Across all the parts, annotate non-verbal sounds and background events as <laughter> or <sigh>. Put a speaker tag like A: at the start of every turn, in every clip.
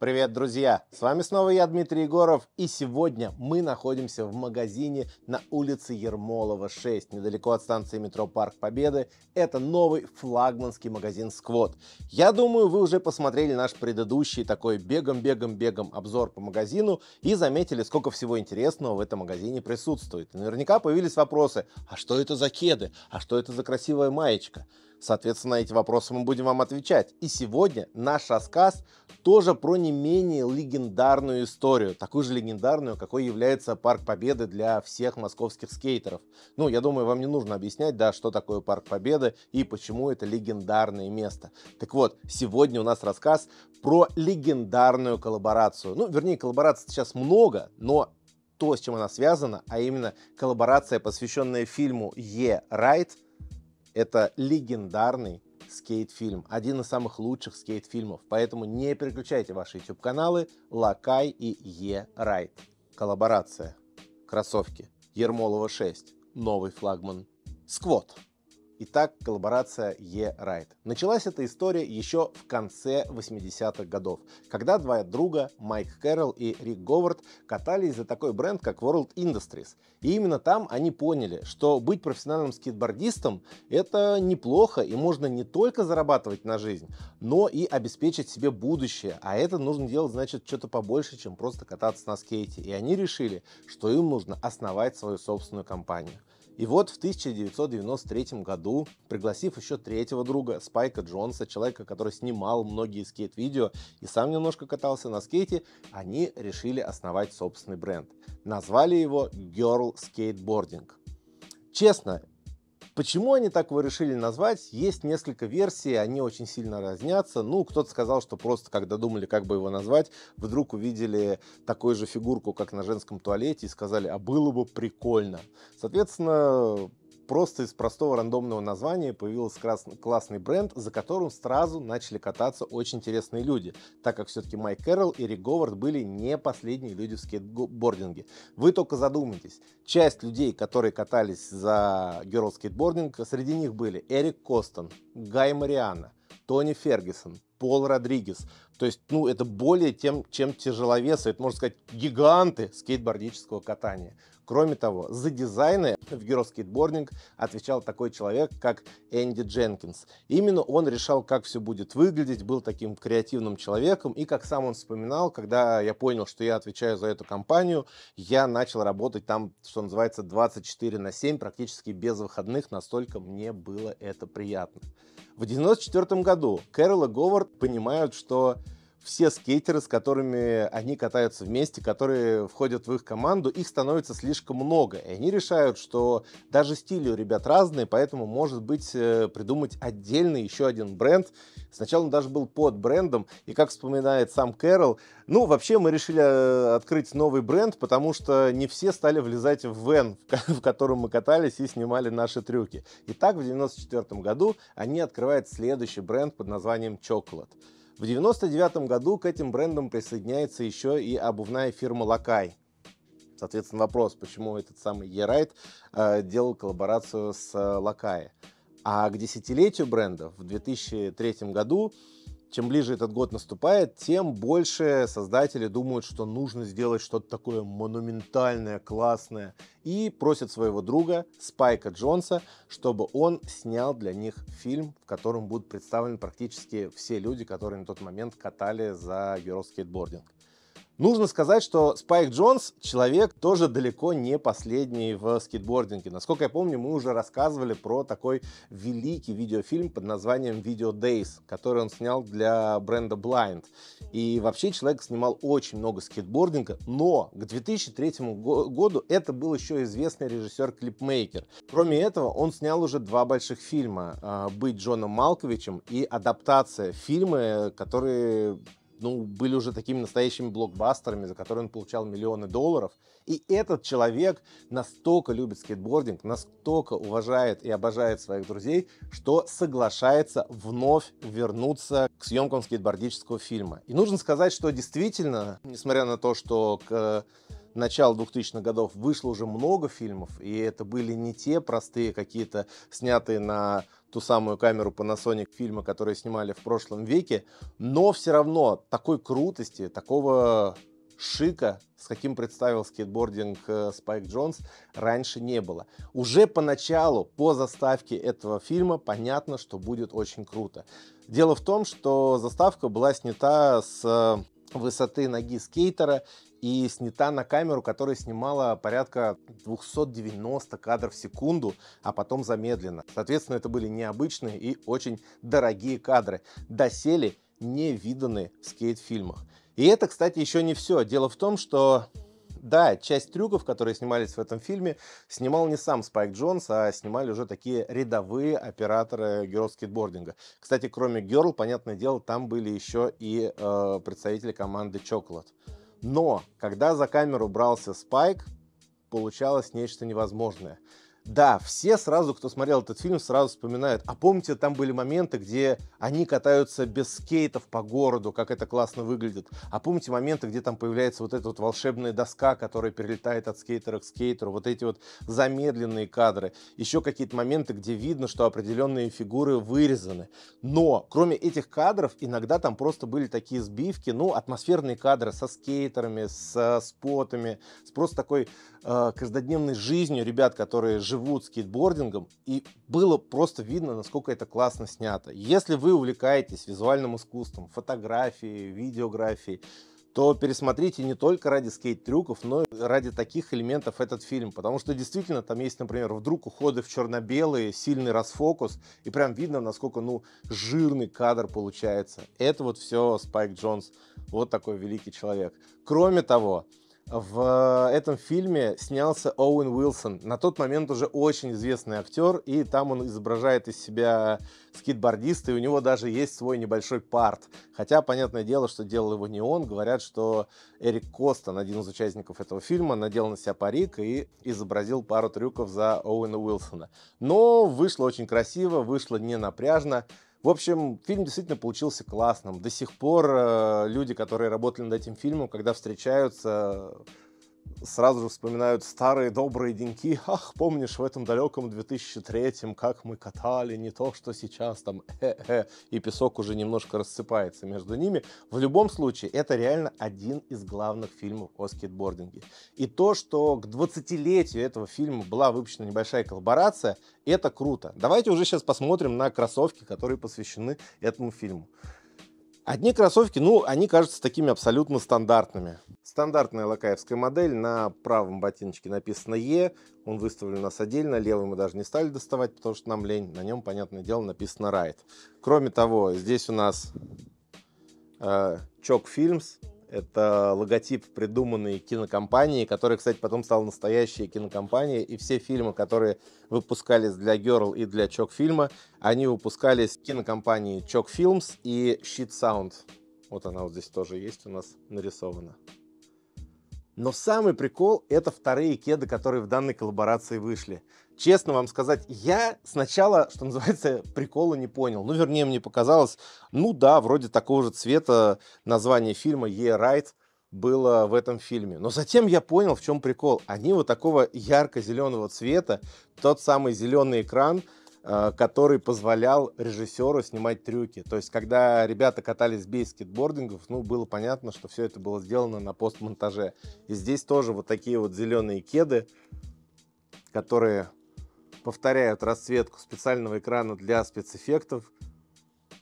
A: Привет, друзья! С вами снова я, Дмитрий Егоров, и сегодня мы находимся в магазине на улице Ермолова, 6, недалеко от станции метро Парк Победы. Это новый флагманский магазин «Сквот». Я думаю, вы уже посмотрели наш предыдущий такой бегом-бегом-бегом обзор по магазину и заметили, сколько всего интересного в этом магазине присутствует. И наверняка появились вопросы, а что это за кеды, а что это за красивая маечка? Соответственно, на эти вопросы мы будем вам отвечать. И сегодня наш рассказ тоже про не не менее легендарную историю, такую же легендарную, какой является Парк Победы для всех московских скейтеров. Ну, я думаю, вам не нужно объяснять, да, что такое Парк Победы и почему это легендарное место. Так вот, сегодня у нас рассказ про легендарную коллаборацию. Ну, вернее, коллабораций сейчас много, но то, с чем она связана, а именно коллаборация, посвященная фильму «Е. Райт», это легендарный скейт-фильм. Один из самых лучших скейт-фильмов. Поэтому не переключайте ваши YouTube-каналы Лакай и Е-Райт. Коллаборация. Кроссовки. Ермолова 6. Новый флагман. Сквот. Итак, коллаборация E-Ride. Началась эта история еще в конце 80-х годов, когда два друга Майк Кэрролл и Рик Говард катались за такой бренд, как World Industries. И именно там они поняли, что быть профессиональным скейтбордистом – это неплохо, и можно не только зарабатывать на жизнь, но и обеспечить себе будущее. А это нужно делать, значит, что-то побольше, чем просто кататься на скейте. И они решили, что им нужно основать свою собственную компанию. И вот в 1993 году, пригласив еще третьего друга, Спайка Джонса, человека, который снимал многие скейт-видео и сам немножко катался на скейте, они решили основать собственный бренд. Назвали его Girl Skateboarding. Честно, Почему они так его решили назвать? Есть несколько версий, они очень сильно разнятся. Ну, кто-то сказал, что просто когда думали, как бы его назвать, вдруг увидели такую же фигурку, как на женском туалете, и сказали, а было бы прикольно. Соответственно, просто из простого рандомного названия появился классный бренд, за которым сразу начали кататься очень интересные люди, так как все-таки Майк Кэрролл и Рик Говард были не последние люди в скейтбординге. Вы только задумайтесь, часть людей, которые катались за Girl Skateboarding, среди них были Эрик Костон, Гай Мариана, Тони Фергюсон, Пол Родригес. То есть, ну, это более тем, чем тяжеловесы, это, можно сказать, гиганты скейтбордического катания. Кроме того, за дизайны в Геро скейтбординг отвечал такой человек, как Энди Дженкинс. Именно он решал, как все будет выглядеть, был таким креативным человеком, и как сам он вспоминал, когда я понял, что я отвечаю за эту компанию, я начал работать там, что называется, 24 на 7, практически без выходных, настолько мне было это приятно. В 1994 году Кэрол и Говард понимают, что все скейтеры, с которыми они катаются вместе, которые входят в их команду, их становится слишком много. И они решают, что даже стили у ребят разные, поэтому, может быть, э, придумать отдельный еще один бренд. Сначала он даже был под брендом, и как вспоминает сам Кэрол, ну, вообще мы решили э, открыть новый бренд, потому что не все стали влезать в вен, в котором мы катались и снимали наши трюки. И так в 1994 году они открывают следующий бренд под названием «Чоколад». В 1999 году к этим брендам присоединяется еще и обувная фирма Лакай. Соответственно, вопрос, почему этот самый Ерайт э, делал коллаборацию с э, А к десятилетию бренда в 2003 году чем ближе этот год наступает, тем больше создатели думают, что нужно сделать что-то такое монументальное, классное, и просят своего друга Спайка Джонса, чтобы он снял для них фильм, в котором будут представлены практически все люди, которые на тот момент катали за Euro скейтбординг. Нужно сказать, что Спайк Джонс человек тоже далеко не последний в скейтбординге. Насколько я помню, мы уже рассказывали про такой великий видеофильм под названием «Video Days», который он снял для бренда Blind. И вообще человек снимал очень много скейтбординга, но к 2003 году это был еще известный режиссер-клипмейкер. Кроме этого, он снял уже два больших фильма а, «Быть Джоном Малковичем» и адаптация фильма, которые ну, были уже такими настоящими блокбастерами, за которые он получал миллионы долларов. И этот человек настолько любит скейтбординг, настолько уважает и обожает своих друзей, что соглашается вновь вернуться к съемкам скейтбордического фильма. И нужно сказать, что действительно, несмотря на то, что к э, начала 2000-х годов вышло уже много фильмов, и это были не те простые какие-то снятые на ту самую камеру Panasonic фильма, которую снимали в прошлом веке, но все равно такой крутости, такого шика, с каким представил скейтбординг э, Спайк Джонс, раньше не было. Уже поначалу, по заставке этого фильма, понятно, что будет очень круто. Дело в том, что заставка была снята с э, высоты ноги скейтера, и снята на камеру, которая снимала порядка 290 кадров в секунду, а потом замедленно. Соответственно, это были необычные и очень дорогие кадры, доселе не виданы в скейт-фильмах. И это, кстати, еще не все. Дело в том, что да, часть трюков, которые снимались в этом фильме, снимал не сам Спайк Джонс, а снимали уже такие рядовые операторы герл-скейтбординга. Кстати, кроме Герл, понятное дело, там были еще и э, представители команды Чоколад. Но когда за камеру брался Спайк, получалось нечто невозможное. Да, все сразу, кто смотрел этот фильм, сразу вспоминают. А помните, там были моменты, где они катаются без скейтов по городу, как это классно выглядит. А помните моменты, где там появляется вот эта вот волшебная доска, которая перелетает от скейтера к скейтеру, вот эти вот замедленные кадры. Еще какие-то моменты, где видно, что определенные фигуры вырезаны. Но, кроме этих кадров, иногда там просто были такие сбивки, ну, атмосферные кадры со скейтерами, со спотами, с просто такой э, каждодневной жизнью ребят, которые живут скейтбордингом, и было просто видно, насколько это классно снято. Если вы увлекаетесь визуальным искусством, фотографией, видеографией, то пересмотрите не только ради скейт-трюков, но и ради таких элементов этот фильм. Потому что действительно там есть, например, вдруг уходы в черно-белые, сильный расфокус, и прям видно, насколько, ну, жирный кадр получается. Это вот все Спайк Джонс, вот такой великий человек. Кроме того, в э, этом фильме снялся Оуэн Уилсон. На тот момент уже очень известный актер, и там он изображает из себя скейтбордиста, и у него даже есть свой небольшой парт. Хотя, понятное дело, что делал его не он. Говорят, что Эрик Костон, один из участников этого фильма, надел на себя парик и изобразил пару трюков за Оуэна Уилсона. Но вышло очень красиво, вышло не напряжно. В общем, фильм действительно получился классным. До сих пор э, люди, которые работали над этим фильмом, когда встречаются, сразу же вспоминают старые добрые деньки. Ах, помнишь, в этом далеком 2003-м, как мы катали, не то, что сейчас там, э -э, и песок уже немножко рассыпается между ними. В любом случае, это реально один из главных фильмов о скейтбординге. И то, что к 20-летию этого фильма была выпущена небольшая коллаборация, это круто. Давайте уже сейчас посмотрим на кроссовки, которые посвящены этому фильму. Одни кроссовки, ну, они кажутся такими абсолютно стандартными. Стандартная лакаевская модель, на правом ботиночке написано «Е», он выставлен у нас отдельно, левый мы даже не стали доставать, потому что нам лень, на нем, понятное дело, написано «Райт». Кроме того, здесь у нас э, Чок это логотип, придуманный кинокомпанией, которая, кстати, потом стала настоящей кинокомпанией. И все фильмы, которые выпускались для Girl и для Чок фильма, они выпускались кинокомпанией Чок Films и Shit Sound. Вот она вот здесь тоже есть у нас нарисована. Но самый прикол — это вторые кеды, которые в данной коллаборации вышли. Честно вам сказать, я сначала, что называется, <laughs> прикола не понял. Ну, вернее, мне показалось, ну да, вроде такого же цвета название фильма «Е. Райт», было в этом фильме. Но затем я понял, в чем прикол. Они вот такого ярко-зеленого цвета, тот самый зеленый экран — Э, который позволял режиссеру снимать трюки. То есть, когда ребята катались без скейтбордингов, ну, было понятно, что все это было сделано на постмонтаже. И здесь тоже вот такие вот зеленые кеды, которые повторяют расцветку специального экрана для спецэффектов,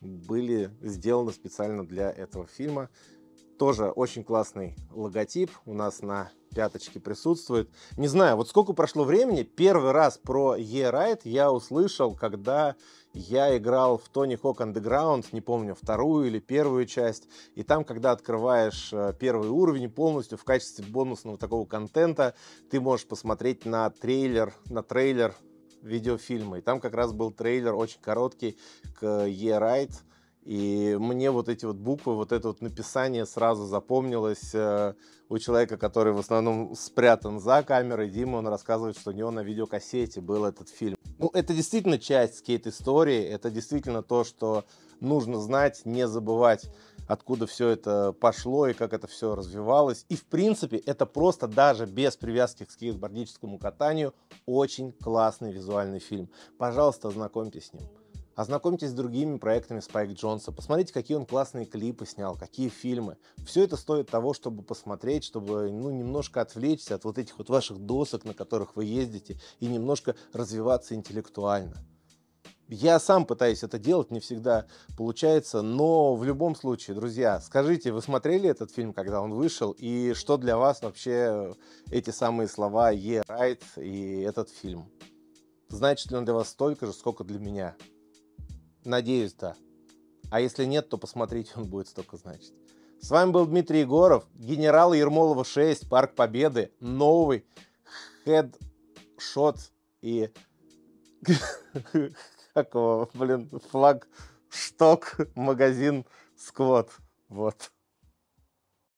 A: были сделаны специально для этого фильма. Тоже очень классный логотип у нас на пяточке присутствует. Не знаю, вот сколько прошло времени. Первый раз про E-Ride я услышал, когда я играл в Tony Hawk Underground, не помню, вторую или первую часть. И там, когда открываешь э, первый уровень полностью в качестве бонусного такого контента, ты можешь посмотреть на трейлер, на трейлер видеофильма. И там как раз был трейлер очень короткий к E-Ride, и мне вот эти вот буквы, вот это вот написание сразу запомнилось э, у человека, который в основном спрятан за камерой. Дима, он рассказывает, что у него на видеокассете был этот фильм. Ну, это действительно часть скейт-истории, это действительно то, что нужно знать, не забывать, откуда все это пошло и как это все развивалось. И, в принципе, это просто даже без привязки к скейтбордическому катанию очень классный визуальный фильм. Пожалуйста, ознакомьтесь с ним. Ознакомьтесь с другими проектами Спайк Джонса, посмотрите, какие он классные клипы снял, какие фильмы. Все это стоит того, чтобы посмотреть, чтобы ну, немножко отвлечься от вот этих вот ваших досок, на которых вы ездите, и немножко развиваться интеллектуально. Я сам пытаюсь это делать, не всегда получается, но в любом случае, друзья, скажите, вы смотрели этот фильм, когда он вышел, и что для вас вообще эти самые слова «Е-Райт» и этот фильм? Значит ли он для вас столько же, сколько для меня? Надеюсь, да. А если нет, то посмотреть, он будет столько значить. С вами был Дмитрий Егоров, генерал Ермолова 6, Парк Победы, новый хедшот и... <laughs> Как его, блин, флаг шток, магазин Сквот. Вот.